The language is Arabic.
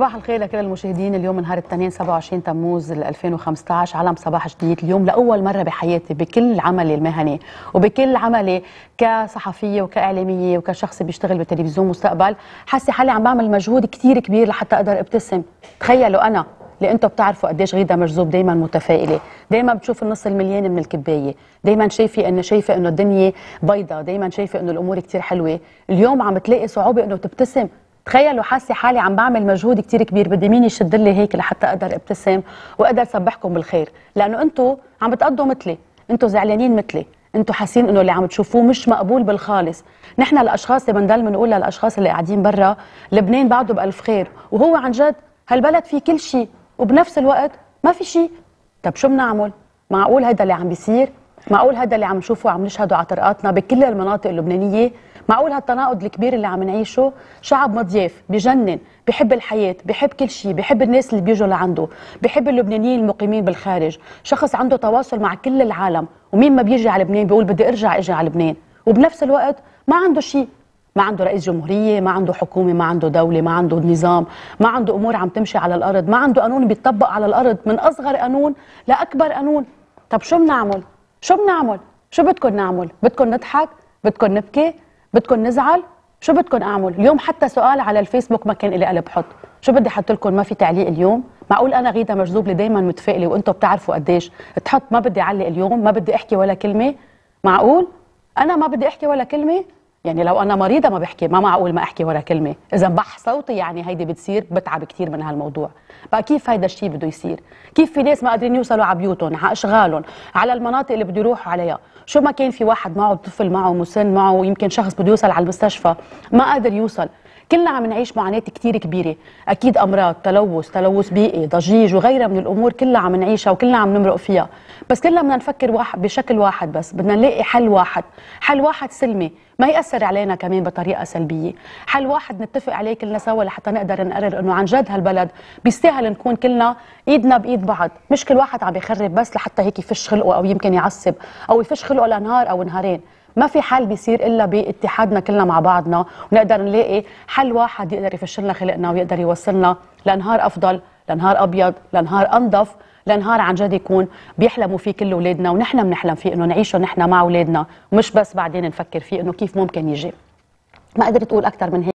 صباح الخير لكل المشاهدين اليوم نهار الاثنين 27 تموز 2015 علم صباح جديد اليوم لاول مره بحياتي بكل عملي المهني وبكل عملي كصحفيه وكاعلاميه وكشخص بيشتغل بالتلفزيون مستقبل حاسه حالي عم بعمل مجهود كثير كبير لحتى اقدر ابتسم تخيلوا انا اللي انتم بتعرفوا قديش غيدا مجذوب دائما متفائله دائما بتشوف النص المليان من الكبايه دائما شايفه انه شايفه انه الدنيا بيضاء دائما شايفه انه الامور كثير حلوه اليوم عم تلاقي صعوبه انه تبتسم تخيلوا حاسه حالي عم بعمل مجهود كتير كبير بدي مين يشد لي هيك لحتى اقدر ابتسم واقدر صبحكم بالخير لانه انتم عم بتقضوا مثلي انتم زعلانين مثلي انتم حاسين انه اللي عم تشوفوه مش مقبول بالخالص نحن الاشخاص اللي بنضل بنقول للاشخاص اللي قاعدين برا لبنان بعده بالف خير وهو عن جد هالبلد في كل شيء وبنفس الوقت ما في شيء طب شو بنعمل معقول هيدا اللي عم بيصير معقول هذا اللي عم نشوفه عم نشهده على طرقاتنا بكل المناطق اللبنانيه معقول هالتناقض الكبير اللي عم نعيشه شعب مضياف بجنن بحب الحياة بحب كل شيء بحب الناس اللي بيجوا لعنده بحب اللبنانيين المقيمين بالخارج شخص عنده تواصل مع كل العالم ومين ما بيجي على لبنان بيقول بدي ارجع اجي على لبنان وبنفس الوقت ما عنده شيء ما عنده رئيس جمهورية ما عنده حكومة ما عنده دولة ما عنده نظام ما عنده أمور عم تمشي على الأرض ما عنده قانون بيتطبق على الأرض من أصغر قانون لأكبر قانون طب شو بنعمل شو بنعمل شو بدكم نعمل بدكم نضحك بدكم نبكي بدكم نزعل شو بدكم اعمل اليوم حتى سؤال على الفيسبوك ما كان لي قلب حط شو بدي احط لكم ما في تعليق اليوم معقول انا غيدا مجذوب لي دائما متفائله وانتم بتعرفوا قديش تحط ما بدي اعلق اليوم ما بدي احكي ولا كلمه معقول انا ما بدي احكي ولا كلمه يعني لو انا مريضه ما بحكي ما معقول ما احكي ولا كلمه اذا بح صوتي يعني هيدي بتصير بتعب كثير من هالموضوع بقى كيف هيدا الشيء بده يصير كيف في ناس ما قادرين يوصلوا على بيوتهم على اشغالهم على المناطق اللي بده يروحوا عليها شو ما كان في واحد معه طفل معه مسن معه يمكن شخص بده يوصل على المستشفى ما قادر يوصل كلنا عم نعيش معاناة كتير كبيرة أكيد أمراض تلوث تلوث بيئي ضجيج وغيرها من الأمور كلها عم نعيشها وكلنا عم نمرق فيها بس كلنا بدنا نفكر واحد بشكل واحد بس بدنا نلاقي حل واحد حل واحد سلمي ما يأثر علينا كمان بطريقة سلبية حل واحد نتفق عليه كلنا سوا لحتى نقدر نقرر أنه عن جد هالبلد بيستاهل نكون كلنا إيدنا بإيد بعض مش كل واحد عم يخرب بس لحتى هيك يفش خلقه أو يمكن يعصب أو يفش خلقه لنهار أو نهارين ما في حل بيصير الا باتحادنا كلنا مع بعضنا ونقدر نلاقي حل واحد يقدر يفشلنا خلقنا ويقدر يوصلنا لنهار افضل لنهار ابيض لنهار انظف لنهار عن جد يكون بيحلموا فيه كل اولادنا ونحن بنحلم فيه انه نعيشه نحن مع اولادنا مش بس بعدين نفكر فيه انه كيف ممكن يجي ما قدرت اقول اكثر من هيك